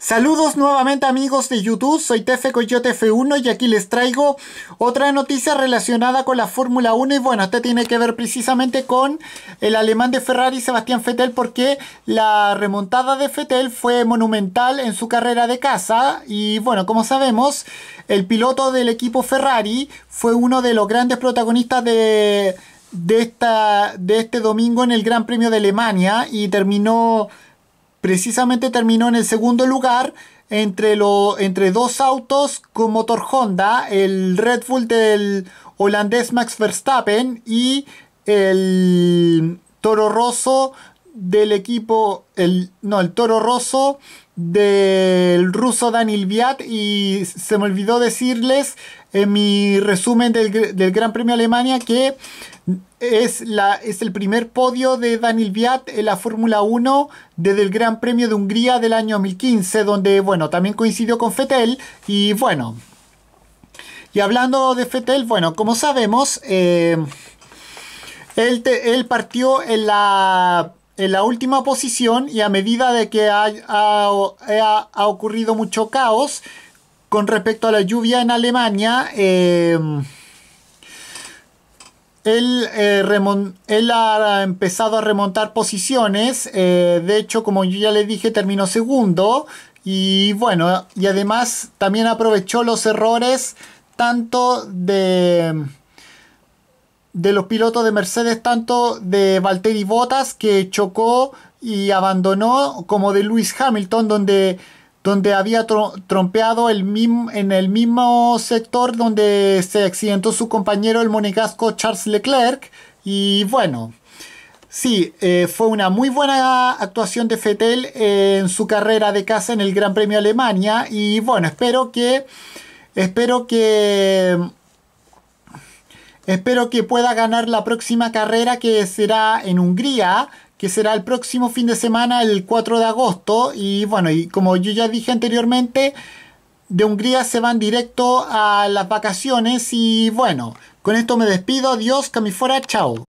Saludos nuevamente amigos de YouTube, soy Tefe Coyote F1 y aquí les traigo otra noticia relacionada con la Fórmula 1 y bueno, esta tiene que ver precisamente con el alemán de Ferrari Sebastián Fettel, porque la remontada de Fettel fue monumental en su carrera de casa y bueno, como sabemos, el piloto del equipo Ferrari fue uno de los grandes protagonistas de, de, esta, de este domingo en el Gran Premio de Alemania y terminó precisamente terminó en el segundo lugar entre, lo, entre dos autos con motor Honda, el Red Bull del holandés Max Verstappen y el Toro Rosso del equipo, el, no, el Toro Rosso del ruso Daniel Viat y se me olvidó decirles en mi resumen del, Gran Premio Alemania que es, la, es, el primer podio de Daniel Viat en la Fórmula 1 desde el Gran Premio de Hungría del año 2015, donde, bueno, también coincidió con Fettel y bueno. Y hablando de Fettel, bueno, como sabemos, eh, él partió en la en la última posición y a medida de que ha, ha, ocurrido mucho caos con respecto a la lluvia en Alemania, em, eh, él, ha empezado a remontar posiciones. Eh, de hecho, como yo ya le dije, terminó segundo. Y bueno, y además también aprovechó los errores tanto de de los pilotos de Mercedes, tanto de Valtteri Bottas, que chocó y abandonó, como de Lewis Hamilton, donde, donde había trompeado el en el mismo sector donde se accidentó su compañero, el monegasco Charles Leclerc. Y bueno, sí, eh, fue una muy buena actuación de Fettel en su carrera de casa en el Gran Premio Alemania. Y bueno, espero que. Espero que Espero que pueda ganar la próxima carrera que será en Hungría, que será el próximo fin de semana, el 4 de agosto. Y bueno, y como yo ya dije anteriormente, de Hungría se van directo a las vacaciones. Y bueno, con esto me despido. Adiós, Camifora, chao.